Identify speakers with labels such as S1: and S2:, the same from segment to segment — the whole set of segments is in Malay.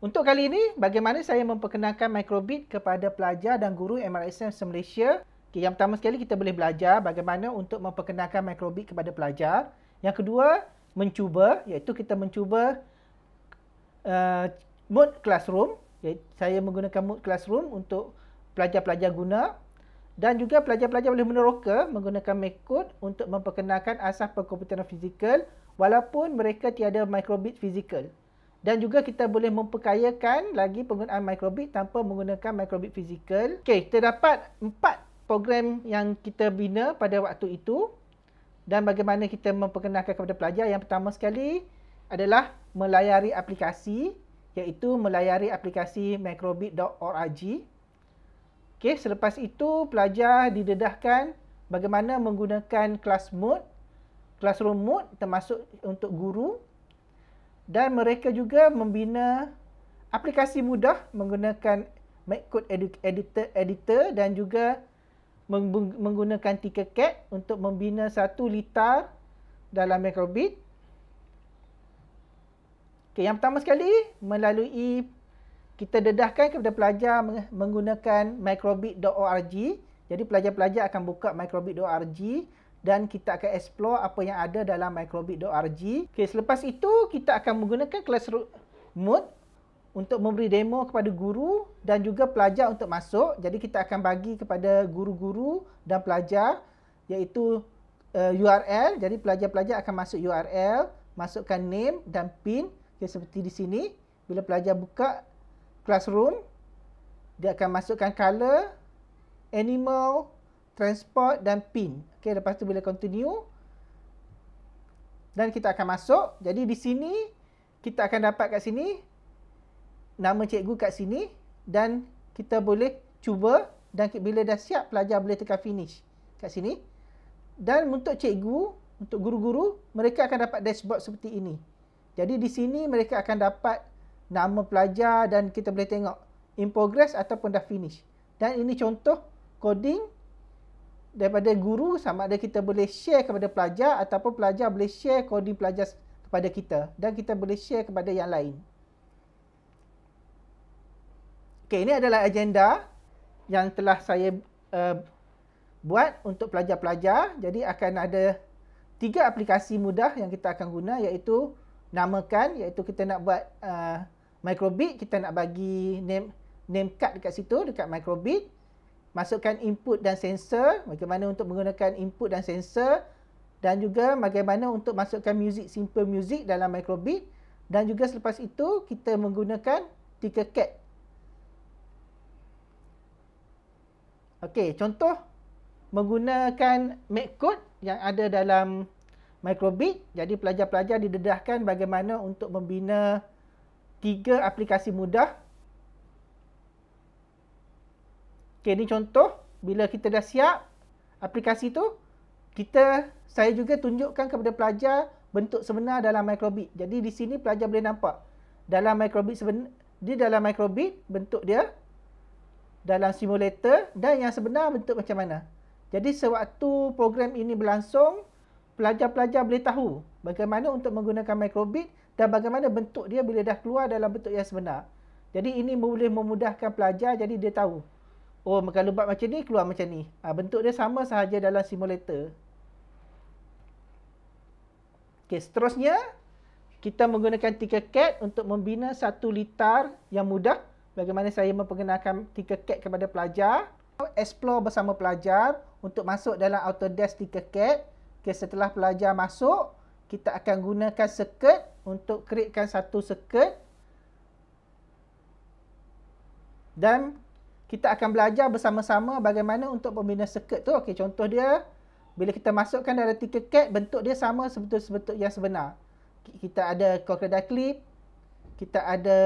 S1: Untuk kali ini, bagaimana saya memperkenalkan microbit kepada pelajar dan guru MRSM se-Malaysia? Okay, yang pertama sekali, kita boleh belajar bagaimana untuk memperkenalkan microbit kepada pelajar. Yang kedua, mencuba, iaitu kita mencuba uh, eh, mode classroom. Saya menggunakan mode classroom untuk pelajar-pelajar guna. Dan juga pelajar-pelajar boleh meneroka menggunakan MacCode untuk memperkenalkan asas perkomputeran fizikal walaupun mereka tiada microbit fizikal dan juga kita boleh memperkayakan lagi penggunaan microbit tanpa menggunakan microbit fizikal. Okey, terdapat empat program yang kita bina pada waktu itu dan bagaimana kita memperkenalkan kepada pelajar. Yang pertama sekali adalah melayari aplikasi iaitu melayari aplikasi microbit.org. Okey, selepas itu pelajar didedahkan bagaimana menggunakan class mode, classroom mode termasuk untuk guru dan mereka juga membina aplikasi mudah menggunakan MakeCode editor editor dan juga menggunakan Tinkercad untuk membina satu litar dalam MakeRobit. Okay, yang pertama sekali melalui kita dedahkan kepada pelajar menggunakan microbit.org. Jadi pelajar-pelajar akan buka microbit.org dan kita akan explore apa yang ada dalam microbit.org. Okey, selepas itu kita akan menggunakan classroom mode untuk memberi demo kepada guru dan juga pelajar untuk masuk. Jadi kita akan bagi kepada guru-guru dan pelajar iaitu uh, eh, URL. Jadi pelajar-pelajar akan masuk URL, masukkan name dan pin okay, seperti di sini. Bila pelajar buka classroom, dia akan masukkan color, animal, transport dan pin. Okey, lepas tu bila continue dan kita akan masuk. Jadi di sini kita akan dapat kat sini nama cikgu kat sini dan kita boleh cuba dan bila dah siap pelajar boleh tekan finish kat sini. Dan untuk cikgu, untuk guru-guru, mereka akan dapat dashboard seperti ini. Jadi di sini mereka akan dapat nama pelajar dan kita boleh tengok in progress ataupun dah finish. Dan ini contoh coding daripada guru sama ada kita boleh share kepada pelajar ataupun pelajar boleh share coding pelajar kepada kita dan kita boleh share kepada yang lain. Okey, ini adalah agenda yang telah saya uh, buat untuk pelajar-pelajar. Jadi akan ada tiga aplikasi mudah yang kita akan guna iaitu namakan iaitu kita nak buat uh, microbit, kita nak bagi name name card dekat situ dekat microbit masukkan input dan sensor, bagaimana untuk menggunakan input dan sensor dan juga bagaimana untuk masukkan music simple music dalam microbit dan juga selepas itu kita menggunakan TinkerCAD. Okey, contoh menggunakan MakeCode yang ada dalam microbit. Jadi pelajar-pelajar didedahkan bagaimana untuk membina tiga aplikasi mudah Okey, ni contoh. Bila kita dah siap aplikasi tu, kita saya juga tunjukkan kepada pelajar bentuk sebenar dalam microbit. Jadi di sini pelajar boleh nampak. Dalam microbit sebenar, di dalam microbit bentuk dia dalam simulator dan yang sebenar bentuk macam mana. Jadi sewaktu program ini berlangsung, pelajar-pelajar boleh tahu bagaimana untuk menggunakan microbit dan bagaimana bentuk dia bila dah keluar dalam bentuk yang sebenar. Jadi ini boleh memudahkan pelajar jadi dia tahu oh kalau buat macam ni keluar macam ni ha, bentuk dia sama sahaja dalam simulator ok seterusnya kita menggunakan cat untuk membina satu litar yang mudah bagaimana saya memperkenalkan cat kepada pelajar explore bersama pelajar untuk masuk dalam Autodesk TinkerCAD okay, setelah pelajar masuk kita akan gunakan circuit untuk createkan satu circuit dan kita akan belajar bersama-sama bagaimana untuk pembina circuit tu. Okey, contoh dia bila kita masukkan dalam TinkerCAD bentuk dia sama sebetul-sebetul yang sebenar. Kita ada crocodile clip, kita ada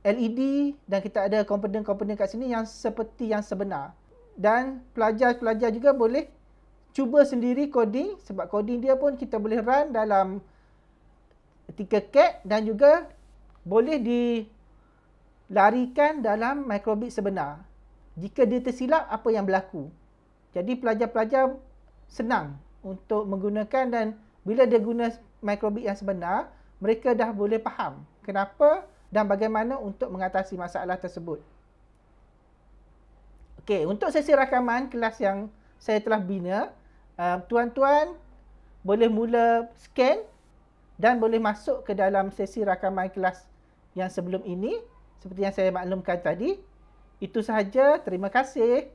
S1: LED dan kita ada komponen-komponen kat sini yang seperti yang sebenar. Dan pelajar-pelajar juga boleh cuba sendiri coding sebab coding dia pun kita boleh run dalam TinkerCAD dan juga boleh di larikan dalam mikrobit sebenar. Jika dia tersilap, apa yang berlaku? Jadi pelajar-pelajar senang untuk menggunakan dan bila dia guna mikrobit yang sebenar, mereka dah boleh faham kenapa dan bagaimana untuk mengatasi masalah tersebut. Okey, untuk sesi rakaman kelas yang saya telah bina, eh, tuan-tuan boleh mula scan dan boleh masuk ke dalam sesi rakaman kelas yang sebelum ini. Seperti yang saya maklumkan tadi, itu sahaja. Terima kasih.